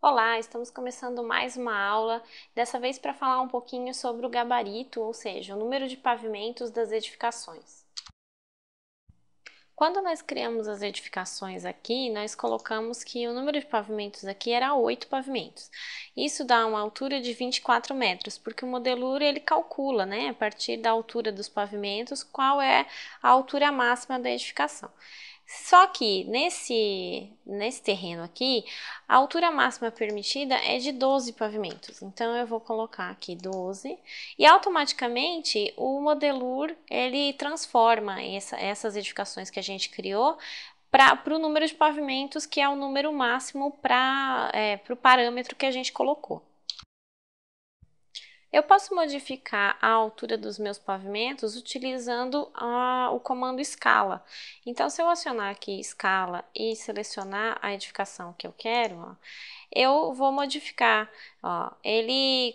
Olá, estamos começando mais uma aula, dessa vez para falar um pouquinho sobre o gabarito, ou seja, o número de pavimentos das edificações. Quando nós criamos as edificações aqui, nós colocamos que o número de pavimentos aqui era 8 pavimentos. Isso dá uma altura de 24 metros, porque o modeluro ele calcula, né, a partir da altura dos pavimentos, qual é a altura máxima da edificação. Só que nesse, nesse terreno aqui, a altura máxima permitida é de 12 pavimentos. Então, eu vou colocar aqui 12 e automaticamente o Modelur ele transforma essa, essas edificações que a gente criou para o número de pavimentos, que é o número máximo para é, o parâmetro que a gente colocou. Eu posso modificar a altura dos meus pavimentos utilizando a, o comando escala. Então, se eu acionar aqui escala e selecionar a edificação que eu quero, ó, eu vou modificar. Ó, ele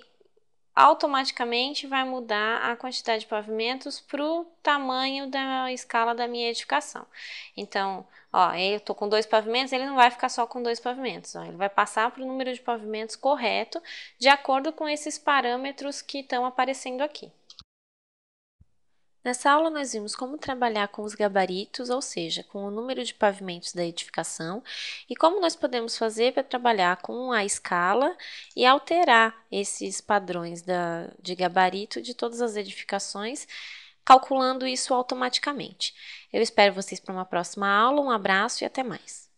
automaticamente vai mudar a quantidade de pavimentos para o tamanho da escala da minha edificação. Então, ó, eu estou com dois pavimentos, ele não vai ficar só com dois pavimentos, ó, ele vai passar para o número de pavimentos correto, de acordo com esses parâmetros que estão aparecendo aqui. Nessa aula, nós vimos como trabalhar com os gabaritos, ou seja, com o número de pavimentos da edificação, e como nós podemos fazer para trabalhar com a escala e alterar esses padrões da, de gabarito de todas as edificações, calculando isso automaticamente. Eu espero vocês para uma próxima aula, um abraço e até mais!